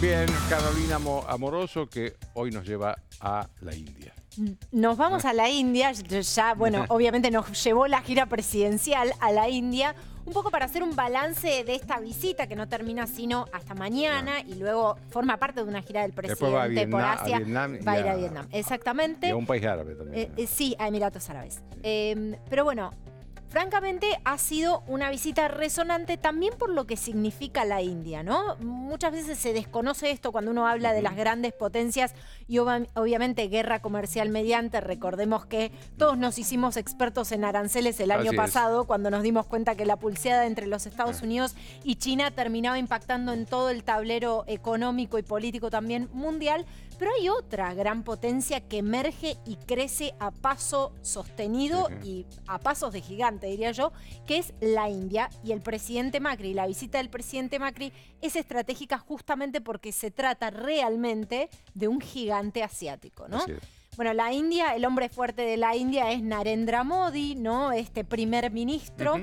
Bien, Carolina Amoroso, que hoy nos lleva a la India. Mm, nos vamos a la India, ya, bueno, <laughs> obviamente nos llevó la gira presidencial a la India, un poco para hacer un balance de esta visita que no termina sino hasta mañana y luego forma parte de una gira del presidente va a por Asia. A Vietnam va a ir a, Vietnam, exactamente. Y a un país árabe también. Eh, eh, sí, a Emiratos Árabes. Em, pero bueno, Francamente ha sido una visita resonante también por lo que significa la India, ¿no? Muchas veces se desconoce esto cuando uno habla de las grandes potencias y obviamente guerra comercial mediante. Recordemos que todos nos hicimos expertos en aranceles el año pasado cuando nos dimos cuenta que la pulseada entre los Estados ah. Unidos y China terminaba impactando en todo el tablero económico y político también mundial. Pero hay otra gran potencia que emerge y crece a paso sostenido y a pasos de gigante, diría yo, que es la India y el presidente Macri. La visita del presidente Macri es estratégica justamente porque se trata realmente de un gigante asiático, ¿no? Bueno, la India, el hombre fuerte de la India es Narendra Modi, ¿no? Este primer ministro.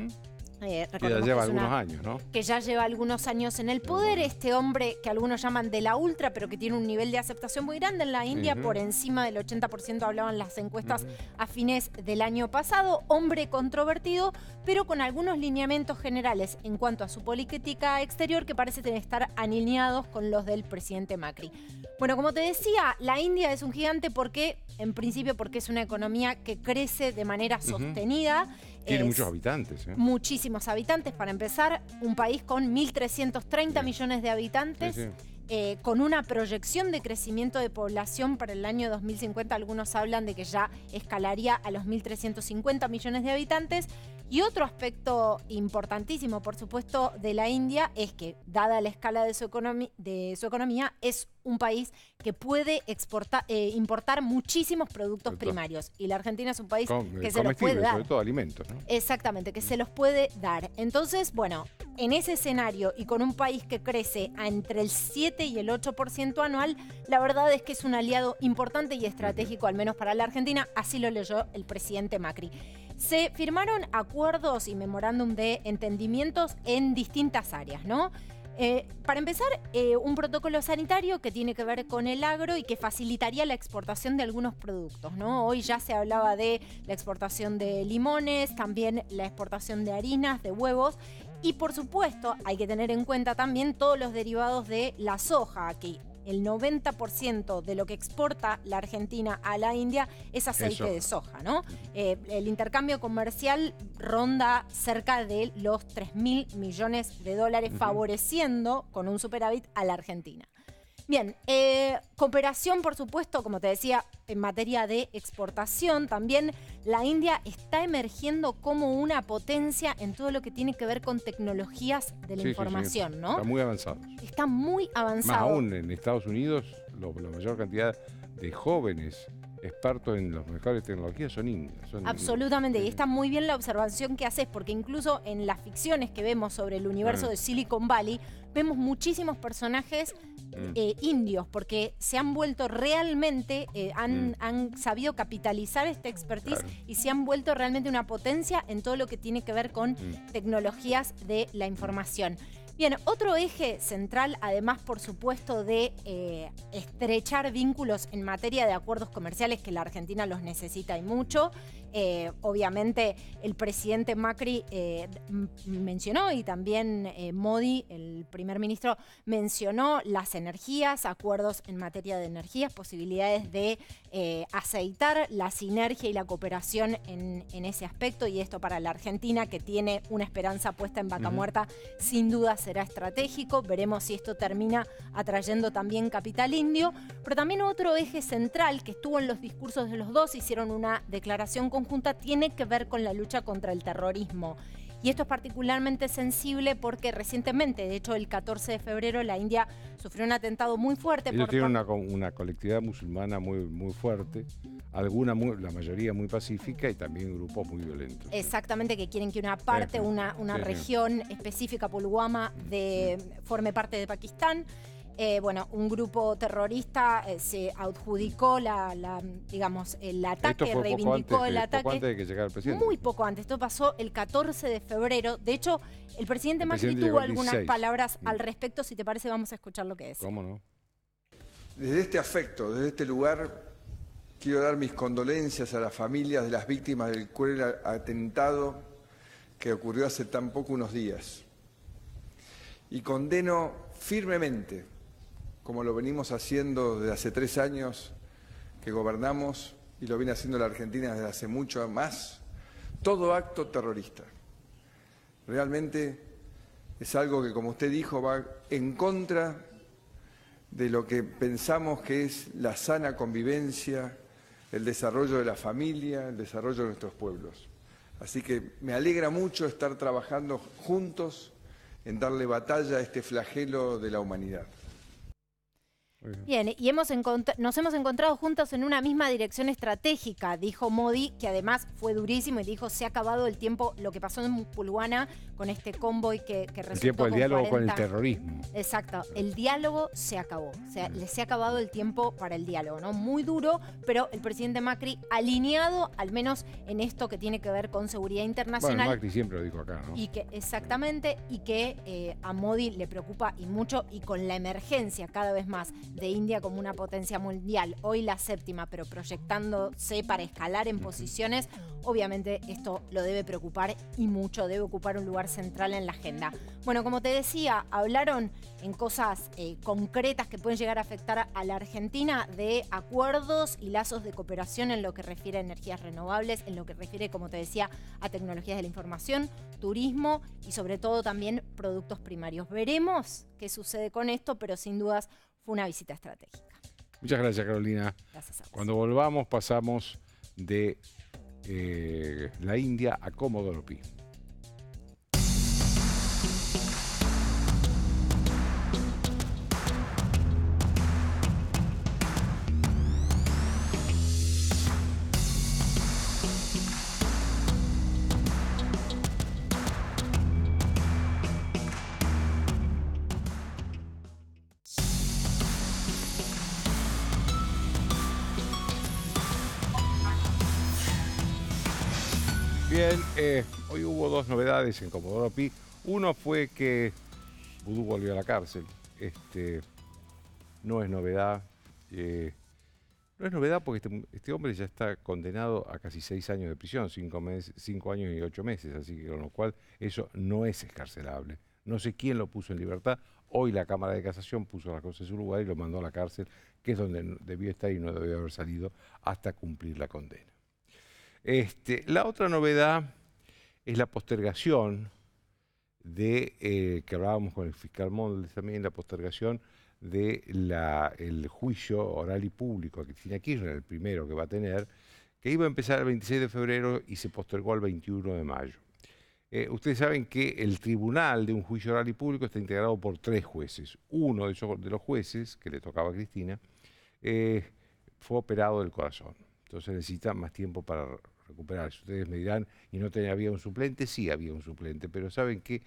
Eh, que ya lleva algunos años, ¿no? Que ya lleva algunos años en el poder. Este hombre que algunos llaman de la ultra, pero que tiene un nivel de aceptación muy grande en la India, por encima del 80% hablaban las encuestas afines a fines del año pasado. Hombre controvertido, pero con algunos lineamientos generales en cuanto a su política exterior que parecen estar alineados con los del presidente Macri. Bueno, como te decía, la India es un gigante porque, en principio, porque es una economía que crece de manera sostenida tiene muchos habitantes. ¿eh? Muchísimos habitantes, para empezar, un país con 1.330 millones de habitantes. Eh, con una proyección de crecimiento de población para el año 2050, algunos hablan de que ya escalaría a los 1.350 millones de habitantes, y otro aspecto importantísimo, por supuesto, de la India es que, dada la escala de su, economía, es un país que puede eh, importar muchísimos productos primarios. Y la Argentina es un país que se los puede dar. Sobre todo alimentos. Exactamente, que se los puede dar. Entonces, bueno, en ese escenario y con un país que crece a entre el 7 y el 8% anual, la verdad es que es un aliado importante y estratégico, al menos para la Argentina, así lo leyó el presidente Macri se firmaron acuerdos y memorándum de entendimientos en distintas áreas, ¿no? Eh, para empezar, eh, un protocolo sanitario que tiene que ver con el agro y que facilitaría la exportación de algunos productos. ¿no? Hoy ya se hablaba de la exportación de limones, también la exportación de harinas, de huevos. Y por supuesto, hay que tener en cuenta también todos los derivados de la soja, aquí el 90% de lo que exporta la Argentina a la India es aceite de soja, ¿no? Eh, el intercambio comercial ronda cerca de los 3 mil millones de dólares, favoreciendo con un superávit a la Argentina. Bien, eh, cooperación, por supuesto, como te decía, en materia de exportación, también la India está emergiendo como una potencia en todo lo que tiene que ver con tecnologías de la información, ¿no? Está muy avanzado. Está muy avanzado. Más aún en Estados Unidos, la mayor cantidad de jóvenes expertos en las mejores tecnologías son indios. Absolutamente, y está muy bien la observación que haces, porque incluso en las ficciones que vemos sobre el universo mm. de Silicon Valley, vemos muchísimos personajes Mm. Eh, indios, porque se han vuelto realmente, eh, mm. han, sabido capitalizar esta expertise y se han vuelto realmente una potencia en todo lo que tiene que ver con mm. tecnologías de la información. Bien, otro eje central, además, por supuesto, de eh, estrechar vínculos en materia de acuerdos comerciales, que la Argentina los necesita y mucho, eh, obviamente el presidente Macri eh, mencionó y también eh, Modi, el primer ministro, mencionó las energías, acuerdos en materia de energías, posibilidades de aceitar la sinergia y la cooperación en, ese aspecto y esto para la Argentina que tiene una esperanza puesta en vaca muerta sin duda será estratégico. Veremos si esto termina atrayendo también capital indio, pero también otro eje central que estuvo en los discursos de los dos, hicieron una declaración con junta tiene que ver con la lucha contra el terrorismo. Y esto es particularmente sensible porque recientemente, de hecho el 14 de febrero, la India sufrió un atentado muy fuerte. Tiene por... una, colectividad musulmana muy, muy fuerte, alguna la mayoría muy pacífica y también grupos muy violentos. Exactamente, que quieren que una parte, una, una región específica, Pulwama, mm, de, forme parte de Pakistán. Eh, bueno, un grupo terrorista eh, se adjudicó la, digamos, el ataque, reivindicó el ataque. Muy poco antes. Esto pasó el 14 de febrero. De hecho, el presidente el tuvo algunas palabras al respecto. Si te parece, vamos a escuchar lo que es. ¿Cómo no? Desde este afecto, desde este lugar, quiero dar mis condolencias a las familias de las víctimas del cruel atentado que ocurrió hace tan poco unos días. Y condeno firmemente como lo venimos haciendo desde hace tres años que gobernamos y lo viene haciendo la Argentina desde hace mucho más, todo acto terrorista. Realmente es algo que, como usted dijo, va en contra de lo que pensamos que es la sana convivencia, el desarrollo de la familia, el desarrollo de nuestros pueblos. Así que me alegra mucho estar trabajando juntos en darle batalla a este flagelo de la humanidad. Bien, y hemos nos hemos encontrado juntos en una misma dirección estratégica, dijo Modi, que además fue durísimo y dijo, se ha acabado el tiempo, lo que pasó en Pulwana con este convoy que, que El tiempo del diálogo con el terrorismo. Exacto, el diálogo se acabó, o sea, le se ha acabado el tiempo para el diálogo, ¿no? Muy duro, pero el presidente Macri alineado, al menos en esto que tiene que ver con seguridad internacional. Bueno, Macri siempre lo dijo acá, ¿no? Y que, exactamente, y que eh, a Modi le preocupa y mucho, y con la emergencia cada vez más de India como una potencia mundial, hoy la séptima, pero proyectándose para escalar en posiciones, obviamente esto lo debe preocupar y mucho, debe ocupar un lugar central en la agenda. Bueno, como te decía, hablaron en cosas eh, concretas que pueden llegar a afectar a la Argentina de acuerdos y lazos de cooperación en lo que refiere a energías renovables, en lo que refiere, como te decía, a tecnologías de la información, turismo y sobre todo también productos primarios. Veremos qué sucede con esto, pero sin dudas fue una visita estratégica. Muchas gracias, Carolina. Gracias a vos. Cuando volvamos, pasamos de eh, la India a Comodoro Pi. hoy hubo dos novedades en Comodoro Pi. Uno fue que Vudú volvió a la cárcel. Este, no es novedad. Eh, no es novedad porque este, este, hombre ya está condenado a casi seis años de prisión, cinco, años y ocho meses, así que con lo cual eso no es escarcelable. No sé quién lo puso en libertad. Hoy la Cámara de Casación puso las cosas en su lugar y lo mandó a la cárcel, que es donde debió estar y no debió haber salido hasta cumplir la condena. Este, la otra novedad es la postergación de, eh, que hablábamos con el fiscal Mondes también, la postergación del juicio oral y público a Cristina Kirchner, el primero que va a tener, que iba a empezar el 26 de febrero y se postergó al 21 de mayo. Eh, ustedes saben que el tribunal de un juicio oral y público está integrado por tres jueces. Uno de, los jueces, que le tocaba a Cristina, eh, fue operado del corazón. Entonces necesita más tiempo para si Ustedes me dirán, ¿y no tenía, había un suplente? Sí, había un suplente, pero ¿saben qué?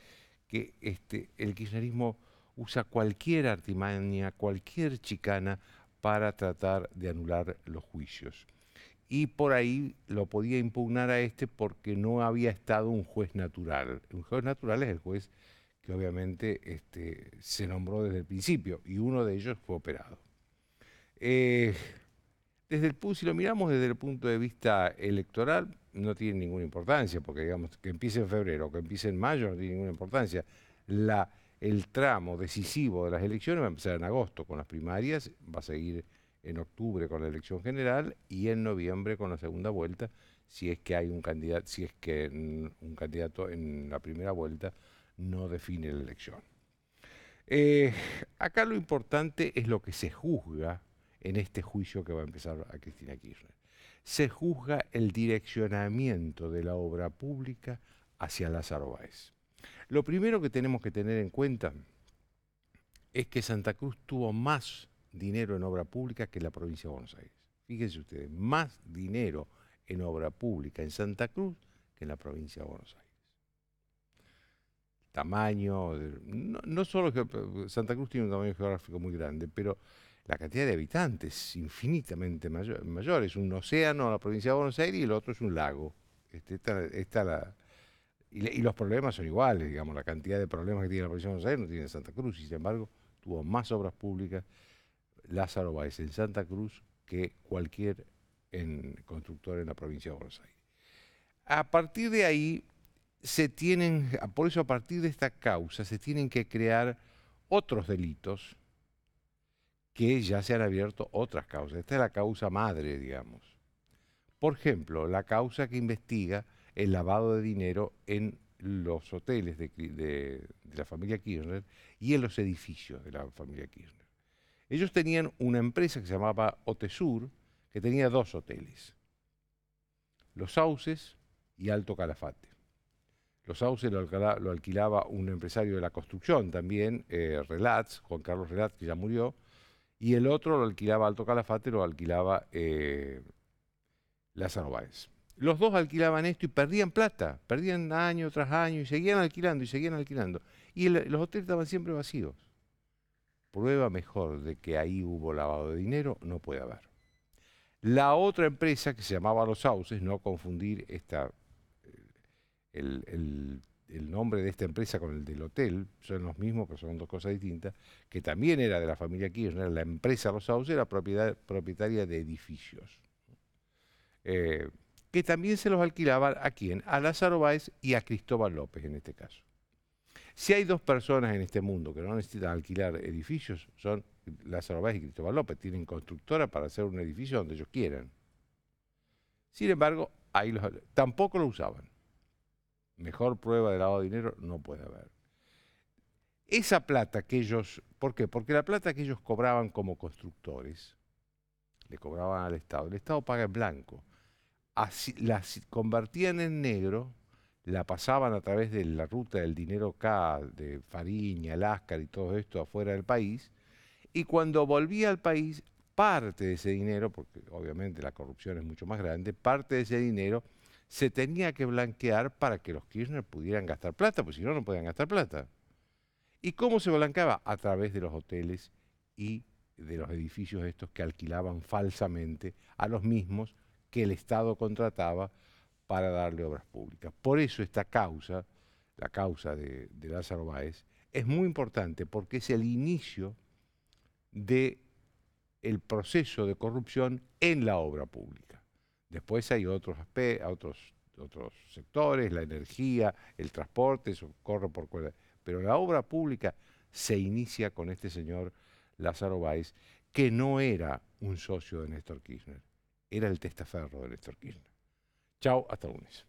Que este, el kirchnerismo usa cualquier artimaña, cualquier chicana para tratar de anular los juicios. Y por ahí lo podía impugnar a este porque no había estado un juez natural. Un juez natural es el juez que obviamente este, se nombró desde el principio y uno de ellos fue operado. Eh, desde si lo miramos desde el punto de vista electoral, no tiene ninguna importancia, porque digamos que empiece en febrero o que empiece en mayo no tiene ninguna importancia. el tramo decisivo de las elecciones va a empezar en agosto con las primarias, va a seguir en octubre con la elección general y en noviembre con la segunda vuelta, si es que hay un candidato, si es que un candidato en la primera vuelta no define la elección. Eh, acá lo importante es lo que se juzga en este juicio que va a empezar a Cristina Kirchner. Se juzga el direccionamiento de la obra pública hacia Lázaro Báez. Lo primero que tenemos que tener en cuenta es que Santa Cruz tuvo más dinero en obra pública que la provincia de Buenos Aires. Fíjense ustedes, más dinero en obra pública en Santa Cruz que en la provincia de Buenos Aires. Tamaño, no, no solo Santa Cruz tiene un tamaño geográfico muy grande, pero la cantidad de habitantes infinitamente mayor, Es un océano en la provincia de Buenos Aires y el otro es un lago. Este, y, los problemas son iguales, digamos, la cantidad de problemas que tiene la provincia de Buenos Aires no tiene Santa Cruz, y sin embargo tuvo más obras públicas Lázaro Báez en Santa Cruz que cualquier constructor en la provincia de Buenos Aires. A partir de ahí se tienen, por eso a partir de esta causa se tienen que crear otros delitos que ya se han abierto otras causas. Esta es la causa madre, digamos. Por ejemplo, la causa que investiga el lavado de dinero en los hoteles de, la familia Kirchner y en los edificios de la familia Kirchner. Ellos tenían una empresa que se llamaba Otesur, que tenía dos hoteles, Los Sauces y Alto Calafate. Los Sauces lo, alquilaba un empresario de la construcción también, eh, Relats, Juan Carlos Relats, que ya murió, y el otro lo alquilaba Alto Calafate, lo alquilaba eh, Lázaro Los dos alquilaban esto y perdían plata, perdían año tras año y seguían alquilando y seguían alquilando. Y los hoteles estaban siempre vacíos. Prueba mejor de que ahí hubo lavado de dinero no puede haber. La otra empresa que se llamaba Los Sauces, no confundir esta, eh, el el nombre de esta empresa con el del hotel, son los mismos, pero son dos cosas distintas, que también era de la familia era la empresa Los era propietaria de edificios, eh, que también se los alquilaban a quién, a Lázaro Báez y a Cristóbal López en este caso. Si hay dos personas en este mundo que no necesitan alquilar edificios, son Lázaro Báez y Cristóbal López, tienen constructora para hacer un edificio donde ellos quieran. Sin embargo, ahí tampoco lo usaban mejor prueba de lavado de dinero no puede haber. Esa plata que ellos, ¿por qué? Porque la plata que ellos cobraban como constructores, le cobraban al Estado, el Estado paga en blanco, Así, la convertían en negro, la pasaban a través de la ruta del dinero K, de Fariña, Láscar y todo esto afuera del país, y cuando volvía al país, parte de ese dinero, porque obviamente la corrupción es mucho más grande, parte de ese dinero se tenía que blanquear para que los Kirchner pudieran gastar plata, porque si no, no podían gastar plata. ¿Y cómo se blanqueaba? A través de los hoteles y de los edificios estos que alquilaban falsamente a los mismos que el Estado contrataba para darle obras públicas. Por eso esta causa, la causa de, Lázaro Báez, es muy importante porque es el inicio del el proceso de corrupción en la obra pública. Después hay otros, otros, otros sectores, la energía, el transporte, eso corre por cuerda. Pero la obra pública se inicia con este señor Lázaro Báez, que no era un socio de Néstor Kirchner, era el testaferro de Néstor Kirchner. Chao, hasta lunes.